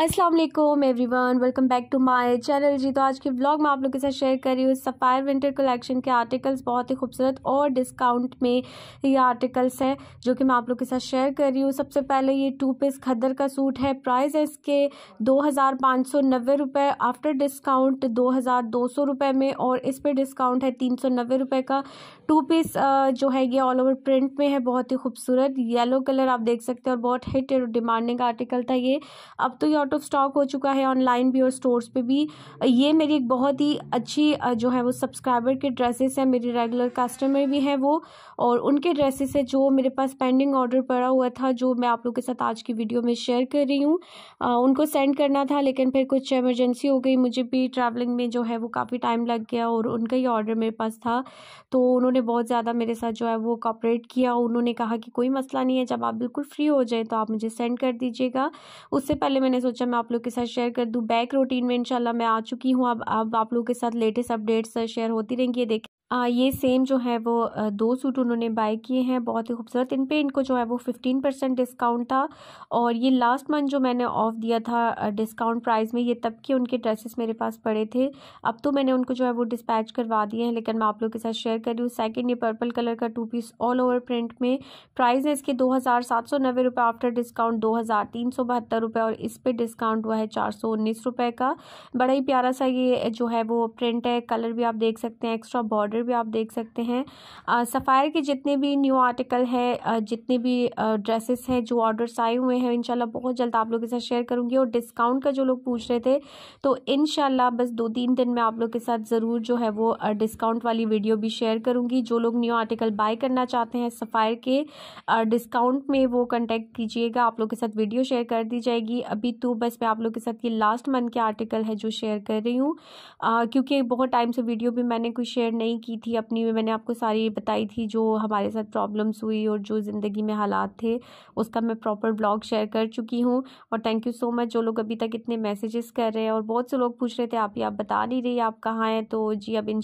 अस्सलाम वालेकुम everyone welcome back to my channel जी तो आज के ब्लॉग में आप लोगों के साथ शेयर कर रही हूँ सफ़ायर विंटर कलेक्शन के आर्टिकल्स बहुत ही खूबसूरत और डिस्काउंट में ये आर्टिकल्स हैं जो कि मैं आप लोगों के साथ शेयर कर रही हूँ सबसे पहले ये टू पीस खद्दर का सूट है प्राइस है इसके दो हज़ार पाँच सौ नब्बे रुपये आफ्टर डिस्काउंट दो हज़ार दो सौ रुपये में और इस पर डिस्काउंट है तीन सौ नब्बे रुपये का टू पीस जो है ये ऑल ओवर प्रिंट में है बहुत ही खूबसूरत येलो कलर आप देख सकते हैं और बहुत हिट डिमांडिंग आर्टिकल था ये अब तो ये आउट ऑफ स्टॉक हो चुका है ऑनलाइन भी और स्टोर्स पे भी ये मेरी एक बहुत ही अच्छी जो है वो सब्सक्राइबर के ड्रेसेस हैं मेरी रेगुलर कस्टमर भी हैं वो और उनके ड्रेसेस है जो मेरे पास पेंडिंग ऑर्डर पड़ा हुआ था जो मैं आप लोग के साथ आज की वीडियो में शेयर कर रही हूँ उनको सेंड करना था लेकिन फिर कुछ एमरजेंसी हो गई मुझे भी ट्रैवलिंग में जो है वो काफ़ी टाइम लग गया और उनका ही ऑर्डर मेरे पास था तो उन्होंने बहुत ज़्यादा मेरे साथ जो है वो कॉपरेट किया उन्होंने कहा कि कोई मसला नहीं है जब आप बिल्कुल फ्री हो जाए तो आप मुझे सेंड कर दीजिएगा उससे पहले मैंने सोचा सोचा मैं आप लोग के साथ शेयर कर दूँ बैक रूटीन में इंशाल्लाह मैं आ चुकी हूँ अब अब आप लोग के साथ लेटेस्ट अपडेट्स शेयर होती रहेंगी ये देखें आ, ये सेम जो है वो दो सूट उन्होंने बाय किए हैं बहुत ही खूबसूरत इन पे इनको जो है वो फिफ्टीन परसेंट डिस्काउंट था और ये लास्ट मंथ जो मैंने ऑफ दिया था डिस्काउंट प्राइस में ये तब के उनके ड्रेसेस मेरे पास पड़े थे अब तो मैंने उनको जो है वो डिस्पैच करवा दिए हैं लेकिन मैं आप लोग के साथ शेयर कर रही हूँ सेकेंड ये पर्पल कलर का two piece all over print में प्राइस है इसके दो हज़ार सात सौ नब्बे रुपये आफ्टर डिस्काउंट दो हज़ार तीन सौ बहत्तर रुपये और इस पर डिस्काउंट हुआ है चार सौ उन्नीस रुपये का बड़ा ही प्यारा सा ये जो है वो प्रिंट है कलर भी आप देख सकते हैं एक्स्ट्रा बॉर्डर बॉर्डर भी आप देख सकते हैं सफ़ायर के जितने भी न्यू आर्टिकल है जितने भी ड्रेसेस हैं जो ऑर्डर्स आए हुए हैं इनशाला बहुत जल्द आप लोगों के साथ शेयर करूँगी और डिस्काउंट का जो लोग पूछ रहे थे तो इन बस दो तीन दिन में आप लोग के साथ ज़रूर जो है वो डिस्काउंट वाली वीडियो भी शेयर करूँगी जो लोग न्यू आर्टिकल बाय करना चाहते हैं सफ़ायर के डिस्काउंट में वो कॉन्टेक्ट कीजिएगा आप लोग के साथ वीडियो शेयर कर दी जाएगी अभी तो बस मैं आप लोग के साथ ये लास्ट मंथ के आर्टिकल है जो शेयर कर रही हूँ क्योंकि बहुत टाइम से वीडियो भी मैंने कोई शेयर नहीं की की थी अपनी में मैंने आपको सारी बताई थी जो हमारे साथ प्रॉब्लम्स हुई और जो ज़िंदगी में हालात थे उसका मैं प्रॉपर ब्लॉग शेयर कर चुकी हूँ और थैंक यू सो मच जो लोग अभी तक इतने मैसेजेस कर रहे हैं और बहुत से लोग पूछ रहे थे आप ही आप बता नहीं रही आप कहाँ हैं तो जी अब इन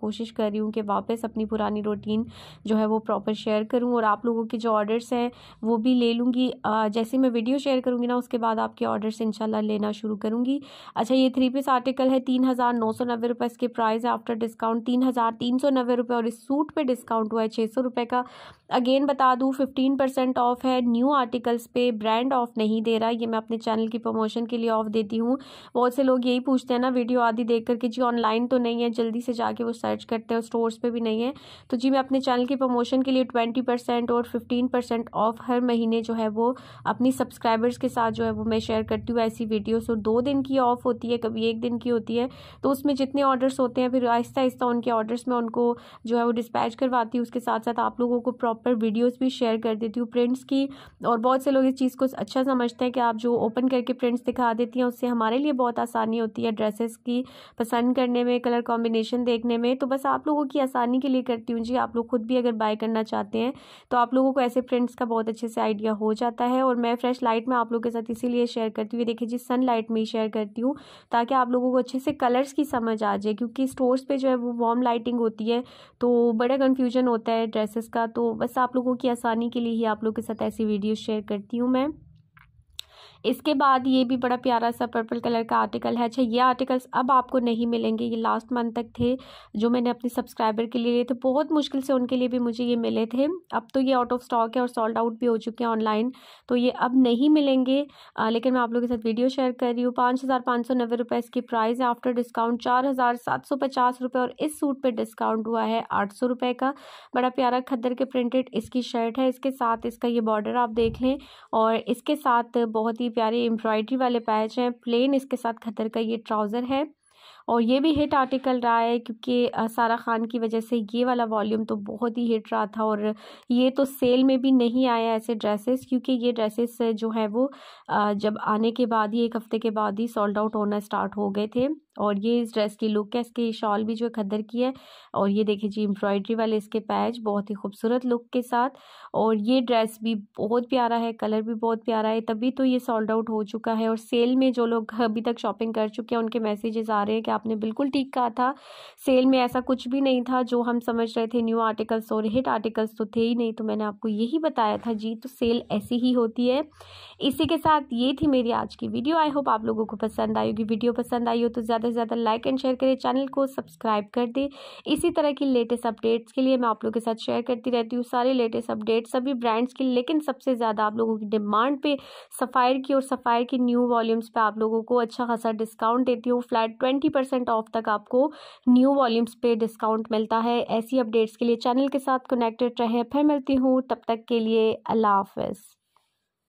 कोशिश कर रही हूँ कि वापस अपनी पुरानी रूटीन जो है वो प्रॉपर शेयर करूँ और आप लोगों के जो ऑर्डर्स हैं वो भी ले लूँगी जैसे मैं वीडियो शेयर करूँगी ना उसके बाद आपके ऑर्डर्स इनशाला लेना शुरू करूँगी अच्छा ये थ्री पीस आर्टिकल है तीन हज़ार नौ सौ नब्बे रुपये इसके प्राइस है आफ्टर डिस्काउंट तीन हज़ार तीन सौ नब्बे रुपये और इस सूट पे डिस्काउंट हुआ है छः सौ रुपये का अगेन बता दूँ फिफ्टीन परसेंट ऑफ है न्यू आर्टिकल्स पे ब्रांड ऑफ नहीं दे रहा ये मैं अपने चैनल की प्रमोशन के लिए ऑफ देती हूँ बहुत से लोग यही पूछते हैं ना वीडियो आदि देख करके जी ऑनलाइन तो नहीं है जल्दी से जाके वो सर्च करते हैं स्टोर्स पर भी नहीं है तो जी मैं अपने चैनल की प्रमोशन के लिए ट्वेंटी परसेंट और फिफ्टीन परसेंट ऑफ हर महीने जो है वो अपनी सब्सक्राइबर्स के साथ जो है वो मैं शेयर करती हूँ ऐसी वीडियोस और दो दिन की ऑफ होती है कभी एक दिन की होती है तो उसमें जितने ऑर्डर्स होते हैं फिर आहिस्ता आहिस्ता उनके ऑर्डर्स में उनको जो है वो डिस्पैच करवाती हूँ उसके साथ साथ आप लोगों को प्रॉपर व्हाट्सअप पर वीडियोस भी शेयर कर देती हूँ प्रिंट्स की और बहुत से लोग इस चीज़ को अच्छा समझते हैं कि आप जो ओपन करके प्रिंट्स दिखा देती हैं उससे हमारे लिए बहुत आसानी होती है ड्रेसेस की पसंद करने में कलर कॉम्बिनेशन देखने में तो बस आप लोगों की आसानी के लिए करती हूँ जी आप लोग खुद भी अगर बाय करना चाहते हैं तो आप लोगों को ऐसे प्रिंट्स का बहुत अच्छे से आइडिया हो जाता है और मैं फ्रेश लाइट में आप लोगों के साथ इसीलिए शेयर करती हूँ देखिए जी सन लाइट में ही शेयर करती हूँ ताकि आप लोगों को अच्छे से कलर्स की समझ आ जाए क्योंकि स्टोर्स पर जो है वो वार्म लाइटिंग होती है तो बड़ा कन्फ्यूजन होता है ड्रेसेस का तो बस बस आप लोगों की आसानी के लिए ही आप लोग के साथ ऐसी वीडियो शेयर करती हूँ मैं इसके बाद ये भी बड़ा प्यारा सा पर्पल कलर का आर्टिकल है अच्छा ये आर्टिकल्स अब आपको नहीं मिलेंगे ये लास्ट मंथ तक थे जो मैंने अपने सब्सक्राइबर के लिए लिए थे बहुत मुश्किल से उनके लिए भी मुझे ये मिले थे अब तो ये आउट ऑफ स्टॉक है और सॉल्ड आउट भी हो चुके हैं ऑनलाइन तो ये अब नहीं मिलेंगे आ, लेकिन मैं आप लोगों के साथ वीडियो शेयर कर रही हूँ पाँच हज़ार पाँच सौ नब्बे रुपये इसकी प्राइस है आफ्टर डिस्काउंट चार हज़ार सात सौ पचास रुपये और इस सूट पर डिस्काउंट हुआ है आठ सौ रुपये का बड़ा प्यारा खद्दर के प्रिंटेड इसकी शर्ट है इसके साथ इसका ये बॉर्डर आप देख लें और इसके साथ बहुत ही ही प्यारे एम्ब्रॉयडरी वाले पैच हैं प्लेन इसके साथ खतर का ये ट्राउज़र है और ये भी हिट आर्टिकल रहा है क्योंकि सारा खान की वजह से ये वाला वॉल्यूम तो बहुत ही हिट रहा था और ये तो सेल में भी नहीं आया ऐसे ड्रेसेस क्योंकि ये ड्रेसेस जो है वो जब आने के बाद ही एक हफ़्ते के बाद ही सॉल्ड आउट होना स्टार्ट हो गए थे और ये इस ड्रेस की लुक है इसकी शॉल भी जो है खद्दर की है और ये देखिए जी एम्ब्रॉयडरी वाले इसके पैच बहुत ही खूबसूरत लुक के साथ और ये ड्रेस भी बहुत प्यारा है कलर भी बहुत प्यारा है तभी तो ये सॉल्ड आउट हो चुका है और सेल में जो लोग अभी तक शॉपिंग कर चुके हैं उनके मैसेजेस आ रहे हैं कि आपने बिल्कुल ठीक कहा था सेल में ऐसा कुछ भी नहीं था जो हम समझ रहे थे न्यू आर्टिकल्स और हिट आर्टिकल्स तो थे ही नहीं तो मैंने आपको यही बताया था जी तो सेल ऐसी ही होती है इसी के साथ ये थी मेरी आज की वीडियो आई होप आप लोगों को पसंद आई होगी वीडियो पसंद आई हो तो ज़्यादा ज़्यादा से ज़्यादा लाइक एंड शेयर करें चैनल को सब्सक्राइब कर दें इसी तरह की लेटेस्ट अपडेट्स के लिए मैं आप लोगों के साथ शेयर करती रहती हूँ सारे लेटेस्ट अपडेट्स सभी ब्रांड्स की लेकिन सबसे ज़्यादा आप लोगों की डिमांड पे सफ़ायर की और सफ़ायर की न्यू वॉल्यूम्स पर आप लोगों को अच्छा खासा डिस्काउंट देती हूँ फ्लैट ट्वेंटी परसेंट ऑफ तक आपको न्यू वॉल्यूम्स पर डिस्काउंट मिलता है ऐसी अपडेट्स के लिए चैनल के साथ कनेक्टेड रहें फिर मिलती हूँ तब तक के लिए अल्लाह हाफिज